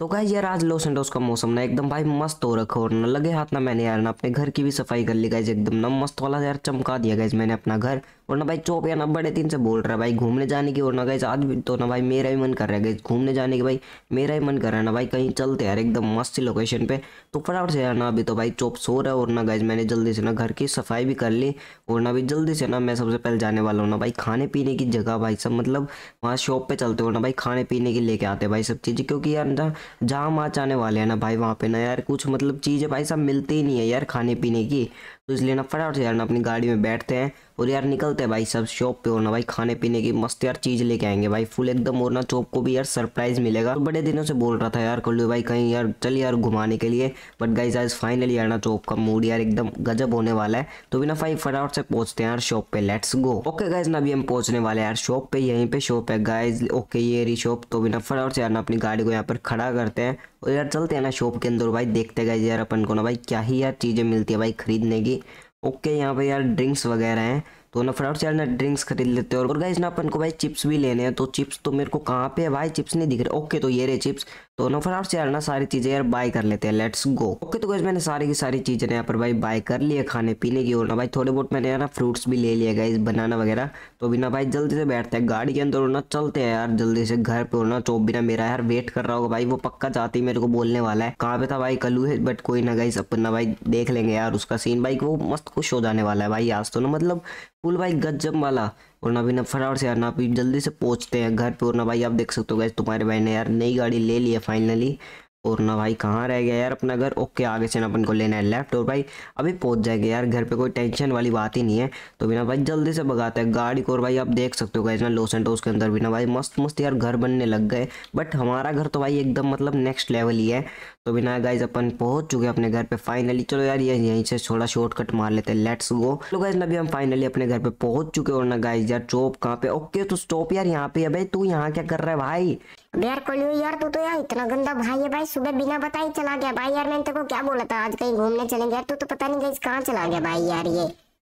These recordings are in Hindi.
तो गाय यार आज लॉस एंडोस का मौसम ना एकदम भाई मस्त हो रखा और ना लगे हाथ ना मैंने यार ना अपने घर की भी सफाई कर ली गई एकदम ना मस्त वाला यार चमका दिया गाइज मैंने अपना घर और ना भाई चौप यार ना बड़े दिन से बोल रहा है भाई घूमने जाने की और ना गाइज आज भी तो ना भाई मेरा ही मन कर रहा है गई घूमने जाने की भाई मेरा ही मन कर रहा है ना भाई कहीं चलते यार एकदम मस्त सी लोकेशन पे तो फटाफट से यार ना अभी तो भाई चौप सो रहा है और ना गाइज मैंने जल्दी से ना घर की सफाई भी कर ली और ना अभी जल्दी से ना मैं सबसे पहले जाने वाला हूँ ना भाई खाने पीने की जगह भाई सब मतलब वहाँ शॉप पर चलते हो ना भाई खाने पीने की लेके आते भाई सब चीज़ें क्योंकि यार ना जहाँ माँ जाने वाले हैं ना भाई वहाँ पे ना यार कुछ मतलब चीज़ें भाई साहब मिलती ही नहीं है यार खाने पीने की तो इसलिए ना फटाफट यार ना अपनी गाड़ी में बैठते हैं और यार निकलते हैं भाई सब शॉप पे और ना भाई खाने पीने की मस्त यार चीज़ लेके आएंगे भाई फुल एकदम और ना चौप को भी यार सरप्राइज मिलेगा तो बड़े दिनों से बोल रहा था यार कल्लू भाई कहीं यार चल यार घुमाने के लिए बट गाइज आज फाइनली यार ना चौप का मूड यार एकदम गजब होने वाला है तो बिना भाई फटाफट से पहुंचते हैं यार शॉप पे लेट्स गो ओके गाइज ना अभी हम पहुंचने वाले यार शॉप पे यहीं पे शॉप है गाइज ओके ये रही शॉप तो बिना फटाफट से यार ना अपनी गाड़ी को यहाँ पर खड़ा करते हैं और तो यार चलते हैं ना शॉप के अंदर भाई देखते गए यार अपन को ना भाई क्या ही यार चीज़ें मिलती है भाई खरीदने की ओके यहाँ पे यार ड्रिंक्स वगैरह हैं तो ना फटाफट से यार ना ड्रिंक्स खरीद लेते हैं और गाइज ना अपन को भाई चिप्स भी लेने हैं तो चिप्स तो मेरे को कहाँ पे है भाई चिप्स नहीं दिख रहे ओके तो ये रहे चिप्स तो नो फटाफट से यार ना सारी चीज़ें यार बाय कर लेते हैं लेट्स गो ओके तो मैंने सारी की सारी चीज़ें यहाँ पर भाई बाय कर लिए खाने पीने की और ना भाई थोड़े बहुत मैंने यार ना फ्रूट्स भी ले लिया गाइस बनाना वगैरह तो बिना भाई जल्दी से बैठते हैं गाड़ी के अंदर और ना चलते हैं यार जल्दी से घर पे और ना चौप बिना मेरा यार वेट कर रहा होगा भाई वो पक्का जाती मेरे को बोलने वाला है कहाँ पे था भाई कलू है बट कोई ना गाइस अपना भाई देख लेंगे यार उसका सीन भाई वो मस्त खुश हो जाने वाला है भाई आज तो ना मतलब फुल भाई गजब वाला और ना भी ना फटाफट से यार ना भी जल्दी से पहुँचते हैं घर पर और ना भाई आप देख सकते हो गए तुम्हारे भाई ने यार नई गाड़ी ले ली है फाइनली और ना भाई कहाँ रह गया यार अपना घर ओके आगे से ना अपन को लेना है लेफ्ट और भाई अभी पहुँच जाएगा यार घर पे कोई टेंशन वाली बात ही नहीं है तो बिना भाई जल्दी से भगाते हैं गाड़ी को और भाई आप देख सकते हो गए ना लोस एंड के अंदर बिना भाई मस्त मस्त यार घर बनने लग गए बट हमारा घर तो भाई एकदम मतलब नेक्स्ट लेवल ही है तो बिना गाइज अपन पहुंच चुके अपने घर पे फाइनली चलो यार ये यहीं से थोड़ा शॉर्टकट मार लेते हैं लेट्स गो चलो गाइज ना भी हम फाइनली अपने घर पे पहुंच चुके और ना गाइज यार चौप कहाँ पे ओके तो स्टॉप यार यहाँ पे भाई तू यहाँ क्या कर रहा है भाई यार कोल्यू यार तू तो यार इतना गंदा भाई है भाई सुबह बिना बताए चला गया भाई यार मैंने तेरे को क्या बोला था आज कहीं घूमने चलेंगे यार तू तो पता नहीं गई कहाँ चला गया भाई यार ये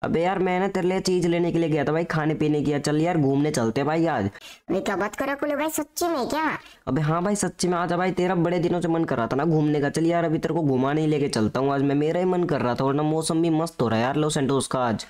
अबे यार मैं ना तेरे लिए चीज लेने के लिए गया था भाई खाने पीने की चल यार घूमने चलते भाई आज अरे क्या बात करा कुल्लू भाई सच्ची में क्या अबे हाँ भाई सच्ची में आज भाई तेरा बड़े दिनों से मन कर रहा था ना घूमने का चल यार अभी तेरे को घुमाने ही लेके चलता हूँ आज मैं मेरा ही मन कर रहा था और ना मौसम भी मस्त हो रहा है यार लो सेंटोस का आज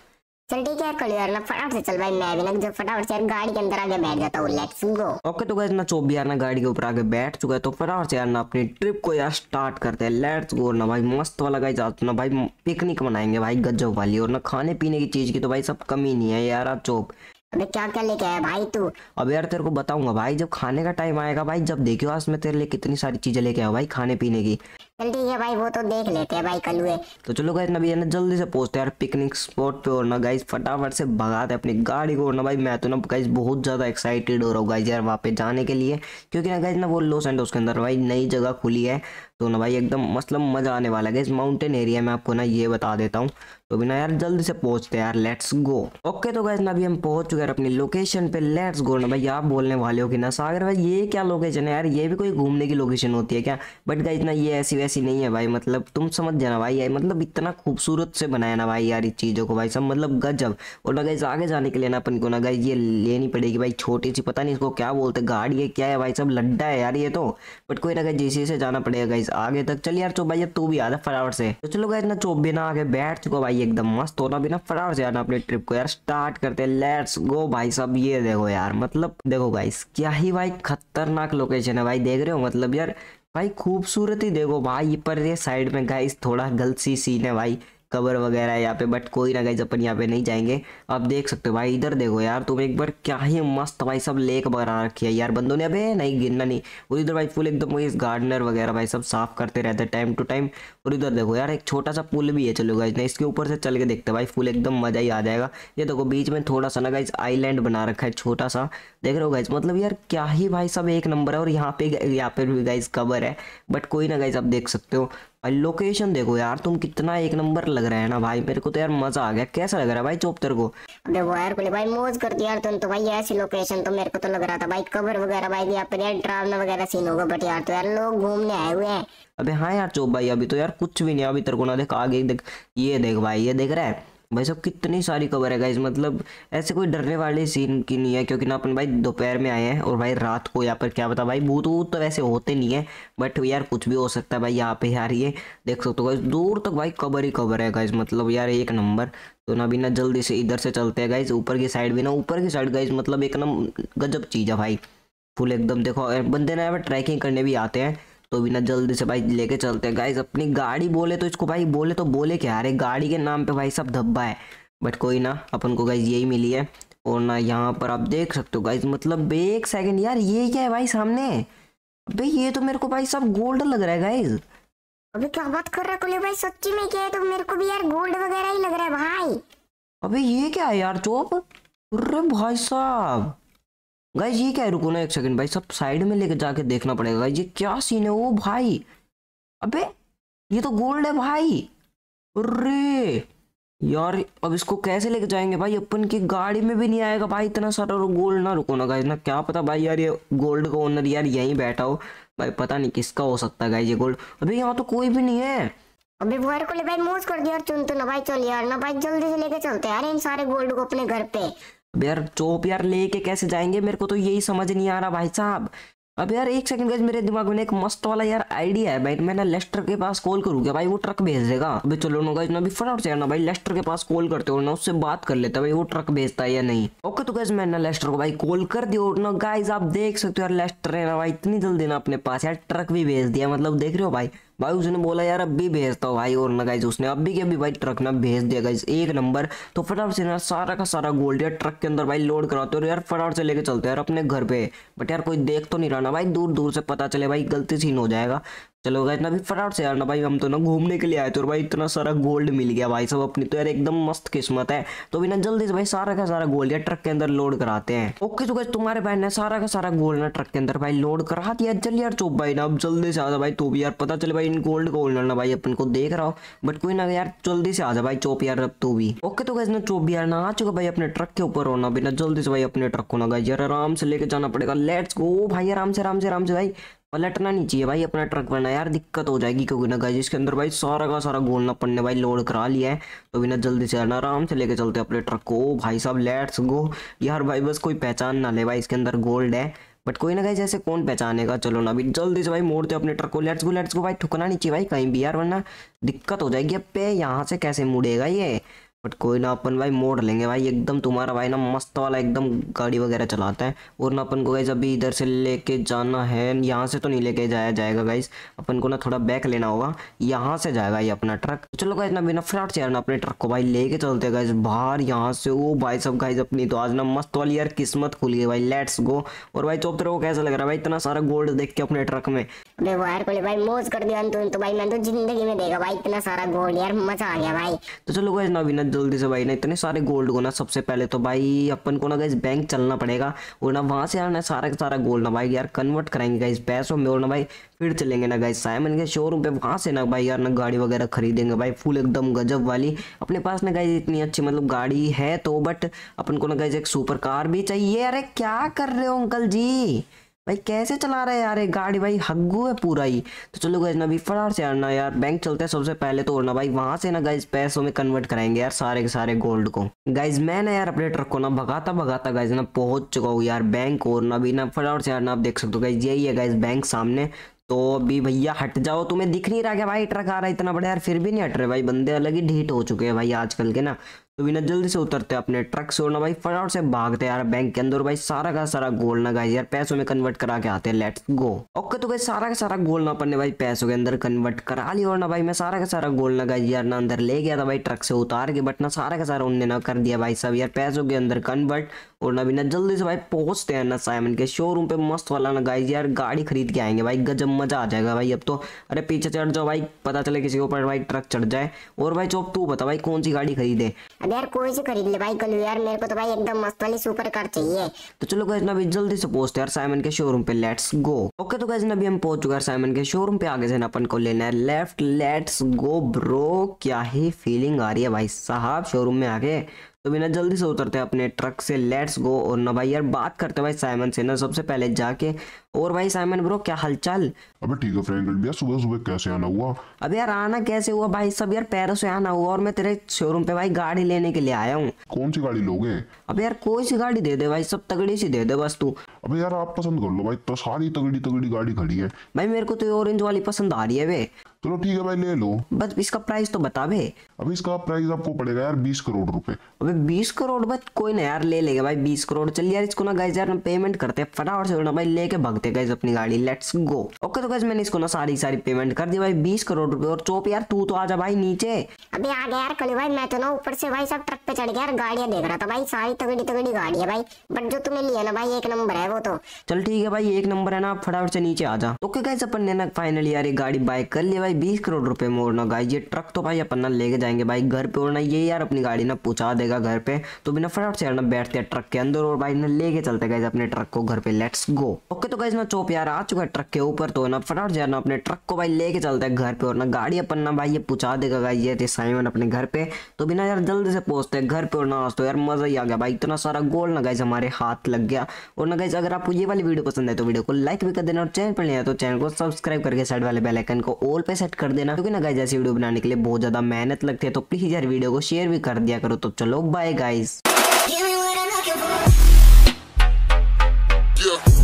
चल ठीक है यार यार ना फटाफट से चल भाई मैं भी ना जो फटाफट से गाड़ी के अंदर आके बैठ जाता हूँ लेट्स गो ओके तो गैस ना चोप यार ना गाड़ी के ऊपर आके बैठ चुका है तो फटाफट से यार ना अपनी ट्रिप को यार स्टार्ट करते हैं लेट्स गो ना भाई मस्त वाला गाइस आज तो ना भाई पिकनिक मनाएंगे भाई गजब वाली और ना खाने पीने की चीज की तो भाई सब कमी नहीं है यार आप चोप अबे क्या क्या लेके आया भाई तू अब यार तेरे को बताऊंगा भाई जब खाने का टाइम आएगा भाई जब देखियो आज मैं तेरे लिए कितनी सारी चीजें लेके आया भाई खाने पीने की है भाई वो तो देख लेते हैं भाई कल हुए तो चलो गाइस ना भैया ना जल्दी से पहुंचते हैं यार पिकनिक स्पॉट पे और ना गाइस फटाफट से भगाते अपनी गाड़ी को और ना भाई मैं तो ना गाइस बहुत ज़्यादा एक्साइटेड हो रहा हूँ गाइस यार वहाँ पे जाने के लिए क्योंकि ना गाइस ना वो लॉस एंडोस के अंदर भाई नई जगह खुली है तो ना भाई एकदम मतलब मज़ा आने वाला है इस माउंटेन एरिया में आपको ना ये बता देता हूँ तो बिना यार जल्दी से हैं यार लेट्स गो ओके तो गैस ना अभी हम पहुंच चुके हैं अपनी लोकेशन पे लेट्स गो ना भाई आप बोलने वाले हो कि ना सागर भाई ये क्या लोकेशन है यार ये भी कोई घूमने की लोकेशन होती है क्या बट गाइज ना ये ऐसी वैसी नहीं है भाई मतलब तुम समझ जाना भाई मतलब इतना खूबसूरत से बनाया ना भाई यार इस चीज़ों को भाई सब मतलब गजब और ना गाइज आगे जाने के लिए ना अपन को ना गाइज ये लेनी पड़ेगी भाई छोटी सी पता नहीं इसको क्या बोलते गाड़ी है क्या है भाई सब लड्डा है यार ये तो बट कोई ना गाइज जैसे जाना पड़ेगा गाइज चौबीस आगे तक चल यार चौबा तो तू भी आ रहा फटाफट से तो चलो ना चौब बिना आगे बैठ चुका भाई एकदम मस्त होना बिना फटाफट से आना अपने ट्रिप को यार स्टार्ट करते हैं लेट्स गो भाई सब ये देखो यार मतलब देखो गाइस क्या ही भाई खतरनाक लोकेशन है भाई देख रहे हो मतलब यार भाई खूबसूरती देखो भाई पर ये साइड में गाइस थोड़ा गलत सी सीन है भाई कवर वगैरह यहाँ पे बट कोई ना गाइज अपन यहाँ पे नहीं जाएंगे आप देख सकते हो भाई इधर देखो यार तुम एक बार क्या ही मस्त भाई सब लेक बना रखी है यार बंदों ने अबे नहीं गिरना नहीं और इधर भाई फुल एकदम इस गार्डनर वगैरह भाई सब साफ करते रहते हैं टाइम टू टाइम और इधर देखो यार एक छोटा सा पुल भी है चलो गाइज ना इसके ऊपर से चल के देखते भाई फुल एकदम मजा ही आ जाएगा ये देखो बीच में थोड़ा सा ना गाइज आईलैंड बना रखा है छोटा सा देख रहे हो गाइज मतलब यार क्या ही भाई सब एक नंबर है और यहाँ पे यहाँ पे भी गाइज कवर है बट कोई ना गाइज आप देख सकते हो भाई लोकेशन देखो यार तुम कितना एक नंबर लग रहा है ना भाई मेरे को तो यार मजा आ गया कैसा लग रहा है भाई चौप तेरे को देखो यार कुले भाई मौज कर दिया यार तुम तो भाई ऐसी लोकेशन तो मेरे को तो लग रहा था भाई कवर वगैरह भाई यहाँ पर तो यार ड्रामा वगैरह सीन होगा बट यार तो यार लोग घूमने आए हुए हैं अबे हाँ यार चौप भाई अभी तो यार कुछ भी नहीं अभी तेरे को ना देख आगे देख ये देख भाई ये देख रहा है भाई साहब कितनी सारी कवर है गाइज मतलब ऐसे कोई डरने वाले सीन की नहीं है क्योंकि ना अपन भाई दोपहर में आए हैं और भाई रात को यहाँ पर क्या बता भाई भूत वूत तो वैसे होते नहीं है बट यार कुछ भी हो सकता है भाई यहाँ पे यार ये देख सकते हो गाइज दूर तक भाई कवर ही कवर है गाइज मतलब यार एक नंबर तो ना भी ना जल्दी से इधर से चलते हैं गाइज ऊपर की साइड भी ना ऊपर की साइड गाइज मतलब एक ना गजब चीज़ है भाई फुल एकदम देखो बंदे ना यहाँ पर ट्रैकिंग करने भी आते हैं तो बिना जल्दी से भाई लेके चलते हैं गाइज अपनी गाड़ी बोले तो इसको भाई बोले तो बोले क्या अरे गाड़ी के नाम पे भाई सब धब्बा है बट कोई ना अपन को गाइज यही मिली है और ना यहाँ पर आप देख सकते हो गाइज मतलब एक सेकेंड यार ये क्या है भाई सामने भाई ये तो मेरे को भाई सब गोल्ड लग रहा है गाइज अभी क्या बात कर रहा है भाई सच्ची में क्या है तो मेरे को भी यार गोल्ड वगैरह ही लग रहा है भाई अभी ये क्या है यार चोप अरे भाई साहब गाइज ये क्या रुको ना एक सेकंड भाई सब साइड में लेके जाके देखना पड़ेगा गाइज ये क्या सीन है वो भाई अबे ये तो गोल्ड है भाई अरे यार अब इसको कैसे लेके जाएंगे भाई अपन की गाड़ी में भी नहीं आएगा भाई इतना सारा गोल्ड ना रुको ना गाइज ना क्या पता भाई यार ये गोल्ड का ओनर यार यहीं बैठा हो भाई पता नहीं किसका हो सकता है गाइज ये गोल्ड अबे यहाँ तो कोई भी नहीं है अभी बुआर को ले भाई मोज कर दिया और चुन तो ना भाई चल यार ना भाई जल्दी से लेके चलते हैं यार इन सारे गोल्ड को अपने घर पे अब यार चोप यार लेके कैसे जाएंगे मेरे को तो यही समझ नहीं आ रहा भाई साहब अब यार एक सेकंड गज मेरे दिमाग में एक मस्त वाला यार आइडिया है भाई मैं ना लेस्टर के पास कॉल करूंगा भाई वो ट्रक भेज देगा अभी चलो ना गज ना अभी फटाफट से ना भाई लेस्टर के पास कॉल करते हो ना उससे बात कर लेता भाई वो ट्रक भेजता है या नहीं ओके तो गज ना लेस्टर को भाई कॉल कर दिया ना गाइज आप देख सकते हो यार लेस्टर है ना भाई इतनी जल्दी ना अपने पास यार ट्रक भी भेज दिया मतलब देख रहे हो भाई भाई उसने बोला यार अब भी भेजता हूँ भाई और ना गाइज उसने अब भी क्या भाई ट्रक ना भेज दिया गाइज एक नंबर तो फटाफट से ना सारा का सारा गोल्ड यार ट्रक के अंदर भाई लोड कराते और यार फटाफट से लेके चलते हैं यार अपने घर पे बट यार कोई देख तो नहीं रहा ना भाई दूर दूर से पता चले भाई गलती सीन हो जाएगा चलो गए इतना भी फटाफट से यार ना भाई हम तो ना घूमने के लिए आए थे और भाई इतना सारा गोल्ड मिल गया भाई सब अपनी तो यार एकदम मस्त किस्मत है तो भी ना जल्दी से भाई सारा का सारा गोल्ड यार ट्रक के अंदर लोड कराते हैं ओके तो गए तुम्हारे भाई ने सारा का सारा गोल्ड ना ट्रक के अंदर भाई लोड करा दिया चल यार चुप भाई ना अब जल्दी से आ भाई तो भी यार पता चले भाई इन गोल्ड को ना भाई अपन को देख रहा हो बट कोई ना यार जल्दी से आ जाए भाई चौप यार अब तो भी ओके तो गए चोप भी यार ना आ चुका भाई अपने ट्रक के ऊपर होना बिना जल्दी से भाई अपने ट्रक को ना गाई यार आराम से लेके जाना पड़ेगा लेट्स गो भाई आराम से आराम से आराम से भाई पलटना नहीं चाहिए भाई अपना ट्रक बनना यार दिक्कत हो जाएगी क्योंकि ना गाइस इसके अंदर भाई सारा का सारा ना पड़ने भाई लोड करा लिया है तो बिना जल्दी से आना आराम से लेके चलते अपने ट्रक को भाई साहब लेट्स गो यार भाई बस कोई पहचान ना ले भाई इसके अंदर गोल्ड है बट कोई ना कहीं जैसे कौन पहचानेगा चलो ना अभी जल्दी से भाई मोड़ते अपने ट्रक को लेट्स गो लेट्स गो भाई ठुकना नहीं चाहिए भाई कहीं भी यार वरना दिक्कत हो जाएगी अब पे यहाँ से कैसे मुड़ेगा ये बट कोई ना अपन भाई मोड़ लेंगे भाई एकदम तुम्हारा भाई ना मस्त वाला एकदम गाड़ी वगैरह चलाता है और ना अपन को गाइज अभी इधर से लेके जाना है यहाँ से तो नहीं लेके जाया जाएगा गाइज अपन को ना थोड़ा बैक लेना होगा यहाँ से जाएगा ये अपना ट्रक चलो गाइज ना बिना फ्लाट से ना अपने ट्रक को भाई लेके चलते हैं गाइज बाहर यहाँ से वो भाई सब गाइज अपनी तो आज ना मस्त वाली यार किस्मत खुली है भाई लेट्स गो और भाई चौप तेरे को कैसा लग रहा है भाई इतना सारा गोल्ड देख के अपने ट्रक में तो जिंदगी में देगा भाई इतना सारा गोल्ड यार मजा आ गया भाई तो चलो गाइज ना बिना जल्दी से भाई ना इतने सारे गोल्ड को ना सबसे पहले तो भाई अपन को ना गाइज बैंक चलना पड़ेगा और ना वहाँ से यार ना सारा का सारा गोल्ड ना भाई यार कन्वर्ट कराएंगे गाइज पैसों में और ना भाई फिर चलेंगे ना गाइस साइमन के शोरूम पे वहाँ से ना भाई यार ना गाड़ी वगैरह खरीदेंगे भाई फुल एकदम गजब वाली अपने पास ना गाइज इतनी अच्छी मतलब गाड़ी है तो बट अपन को ना गाइज एक सुपर कार भी चाहिए अरे क्या कर रहे हो अंकल जी भाई कैसे चला रहा है यार ये गाड़ी भाई हग्गू है पूरा ही तो चलो गज ना भी फटाफट से यार यार बैंक चलते हैं सबसे पहले तो और ना भाई वहां से ना गाइज पैसों में कन्वर्ट कराएंगे यार सारे के सारे गोल्ड को गाइज मैं ना यार अपने ट्रक को ना भगाता भगाता गाइज ना पहुंच चुका हूँ यार बैंक और ना भी ना फटाफट से यार ना आप देख सकते हो गाइज यही है गाइज बैंक सामने तो अभी भैया हट जाओ तुम्हें दिख नहीं रहा क्या भाई ट्रक आ रहा है इतना बड़ा यार फिर भी नहीं हट रहे भाई बंदे अलग ही ढीट हो चुके हैं भाई आजकल के ना तो बिना जल्दी से उतरते अपने ट्रक से और ना भाई फटाफट से भागते यार बैंक के अंदर भाई सारा का सारा गोल ना गाइस यार पैसों में कन्वर्ट करा के आते हैं लेट्स गो ओके तो भाई सारा का सारा गोल ना अपन ने भाई पैसों के अंदर कन्वर्ट करा लिया और ना भाई मैं सारा का सारा गोल ना गाइस यार ना अंदर ले गया था भाई ट्रक से उतार के बट ना सारा का सारा उनने ना कर दिया भाई सब यार पैसों के अंदर कन्वर्ट और ना बिना जल्दी से भाई पहुंचते हैं ना साइमन के शोरूम पे मस्त वाला ना गाइस यार गाड़ी खरीद के आएंगे भाई गजब मजा आ जाएगा भाई अब तो अरे पीछे चढ़ जाओ भाई पता चले किसी के ऊपर भाई ट्रक चढ़ जाए और भाई चौब तू बता भाई कौन सी गाड़ी खरीदे यार कोई से खरीद ले भाई कल यार मेरे को तो भाई एकदम मस्त वाली सुपर कार चाहिए तो चलो गाइस ना अभी जल्दी से पहुंचते यार साइमन के शोरूम पे लेट्स गो ओके तो गाइस ना अभी हम पहुंच चुके हैं साइमन के शोरूम पे आगे से ना अपन को लेना है लेफ्ट लेट्स गो ब्रो क्या ही फीलिंग आ रही है भाई साहब शोरूम में आके तो भी ना जल्दी से उतरते हैं अपने ट्रक से लेट्स गो और ना भाई यार बात करते हैं भाई साइमन से ना सबसे पहले जाके और भाई साइमन ब्रो क्या हालचाल अबे ठीक है फ्रेंकल भैया सुबह सुबह कैसे आना हुआ अब यार आना कैसे हुआ भाई सब यार पैरों से आना हुआ और मैं तेरे शोरूम पे भाई गाड़ी लेने के लिए आया हूँ कौन सी गाड़ी लोगे अब यार कोई सी गाड़ी दे दे भाई सब तगड़ी सी दे दे बस तू अब यार आप पसंद कर लो भाई तो सारी तगड़ी तगड़ी गाड़ी खड़ी है भाई मेरे को तो ऑरेंज वाली पसंद आ रही है वे चलो तो ठीक है भाई ले लो बस इसका प्राइस तो बता भे अभी इसका प्राइस आपको पड़ेगा यार बीस करोड़ रुपए अबे बीस करोड़ बस कोई ना यार ले लेगा भाई बीस करोड़ चलिए यार इसको ना गाइस यार पेमेंट करते हैं फटाफट से भाई लेके भग मांगते गए अपनी गाड़ी लेट्स गो ओके तो गैस मैंने इसको ना सारी सारी पेमेंट कर दी भाई बीस करोड़ रुपए और चोप यार तू तो आ जा भाई नीचे अभी आ गया यार कल भाई मैं तो ना ऊपर से भाई सब ट्रक पे चढ़ गया गाड़िया देख रहा था भाई सारी तगड़ी तगड़ी गाड़ी है भाई बट जो तुम्हें लिया ना भाई एक नंबर है वो तो चल ठीक है भाई एक नंबर है ना फटाफट से नीचे आ जा ओके गैस अपन ने ना फाइनली यार एक गाड़ी बाय कर लिया भाई बीस करोड़ रुपए में और ना गाइज ये ट्रक तो भाई अपन ना लेके जाएंगे भाई घर पे और ना ये यार अपनी गाड़ी ना पहुंचा देगा घर पे तो बिना फटाफट से ना बैठते हैं ट्रक के अंदर और भाई ना लेके चलते गए अपने ट्रक को घर पे लेट्स गो ओके तो गाइस मैं चोप यार आ चुका है ट्रक के ऊपर तो ना फटाफट जाना अपने ट्रक को भाई लेके चलते हैं घर पे और ना गाड़ी अपन ना भाई ये पूछा देगा गाइस ये थे साइमन अपने घर पे तो बिना यार जल्दी से पहुंचते हैं घर पे और ना तो यार मजा ही आ गया भाई इतना सारा गोल ना गाइज हमारे हाथ लग गया और ना गाइज अगर आपको ये वाली वीडियो पसंद है तो वीडियो को लाइक भी कर देना और चैनल पर नहीं तो चैनल को सब्सक्राइब करके साइड वाले बेलाइकन को ऑल पे सेट कर देना क्योंकि ना गाइज ऐसी वीडियो बनाने के लिए बहुत ज्यादा मेहनत लगती है तो प्लीज यार वीडियो को शेयर भी कर दिया करो तो चलो बाय गाइज Yeah.